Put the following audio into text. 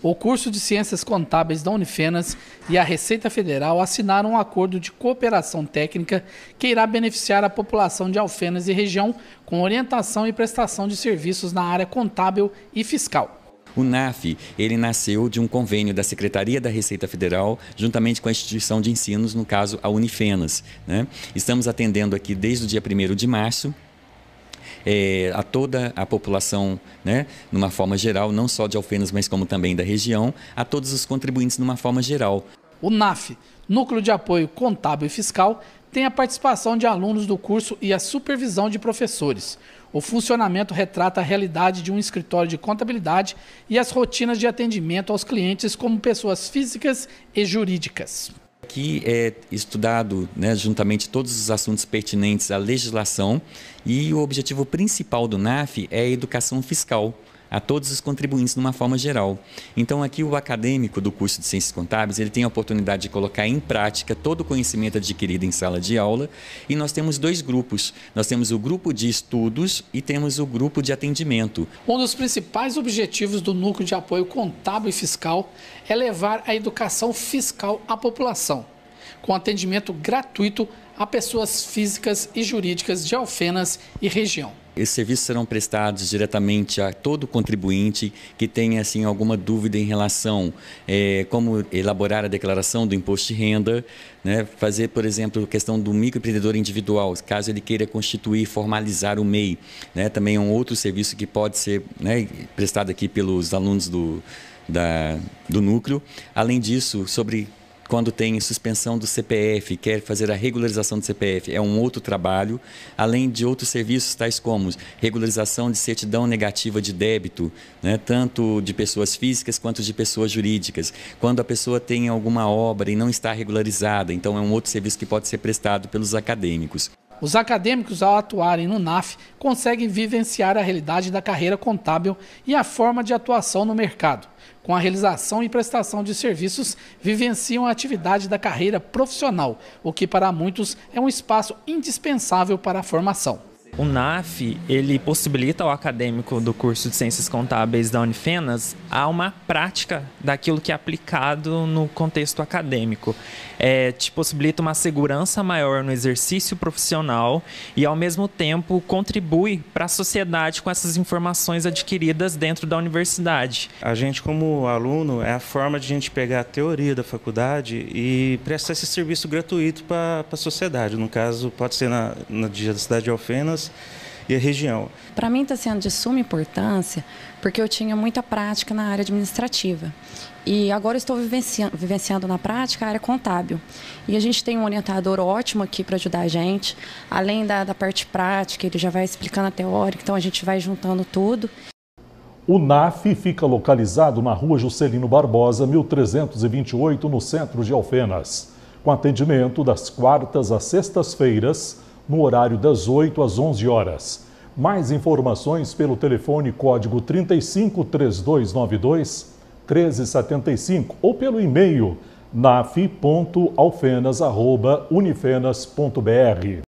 O curso de Ciências Contábeis da Unifenas e a Receita Federal assinaram um acordo de cooperação técnica que irá beneficiar a população de Alfenas e região com orientação e prestação de serviços na área contábil e fiscal. O NAF, ele nasceu de um convênio da Secretaria da Receita Federal, juntamente com a instituição de ensinos, no caso a Unifenas. Né? Estamos atendendo aqui desde o dia 1 de março, é, a toda a população, né, numa forma geral, não só de Alfenas, mas como também da região, a todos os contribuintes numa forma geral. O NAF, Núcleo de Apoio Contábil e Fiscal, tem a participação de alunos do curso e a supervisão de professores. O funcionamento retrata a realidade de um escritório de contabilidade e as rotinas de atendimento aos clientes como pessoas físicas e jurídicas. Aqui é estudado né, juntamente todos os assuntos pertinentes à legislação e o objetivo principal do NAF é a educação fiscal a todos os contribuintes de uma forma geral. Então aqui o acadêmico do curso de Ciências Contábeis, ele tem a oportunidade de colocar em prática todo o conhecimento adquirido em sala de aula e nós temos dois grupos. Nós temos o grupo de estudos e temos o grupo de atendimento. Um dos principais objetivos do Núcleo de Apoio Contábil e Fiscal é levar a educação fiscal à população, com atendimento gratuito a pessoas físicas e jurídicas de Alfenas e região. Esses serviços serão prestados diretamente a todo contribuinte que tenha assim, alguma dúvida em relação é, como elaborar a declaração do imposto de renda, né? fazer, por exemplo, questão do microempreendedor individual, caso ele queira constituir, formalizar o MEI. Né? Também é um outro serviço que pode ser né, prestado aqui pelos alunos do, da, do núcleo. Além disso, sobre quando tem suspensão do CPF, quer fazer a regularização do CPF, é um outro trabalho, além de outros serviços tais como regularização de certidão negativa de débito, né, tanto de pessoas físicas quanto de pessoas jurídicas. Quando a pessoa tem alguma obra e não está regularizada, então é um outro serviço que pode ser prestado pelos acadêmicos. Os acadêmicos, ao atuarem no NAF, conseguem vivenciar a realidade da carreira contábil e a forma de atuação no mercado com a realização e prestação de serviços, vivenciam a atividade da carreira profissional, o que para muitos é um espaço indispensável para a formação. O NAF, ele possibilita ao acadêmico do curso de Ciências Contábeis da Unifenas a uma prática daquilo que é aplicado no contexto acadêmico. É, te possibilita uma segurança maior no exercício profissional e, ao mesmo tempo, contribui para a sociedade com essas informações adquiridas dentro da universidade. A gente, como aluno, é a forma de a gente pegar a teoria da faculdade e prestar esse serviço gratuito para a sociedade. No caso, pode ser na, no dia da cidade de Alfenas, e a região. Para mim está sendo de suma importância porque eu tinha muita prática na área administrativa e agora estou vivenciando, vivenciando, na prática a área contábil. E a gente tem um orientador ótimo aqui para ajudar a gente, além da, da parte prática, ele já vai explicando a teórica, então a gente vai juntando tudo. O NAF fica localizado na rua Juscelino Barbosa, 1328, no centro de Alfenas, com atendimento das quartas às sextas-feiras, no horário das 8 às 11 horas. Mais informações pelo telefone código 353292 1375 ou pelo e-mail naf.alfenas.unifenas.br.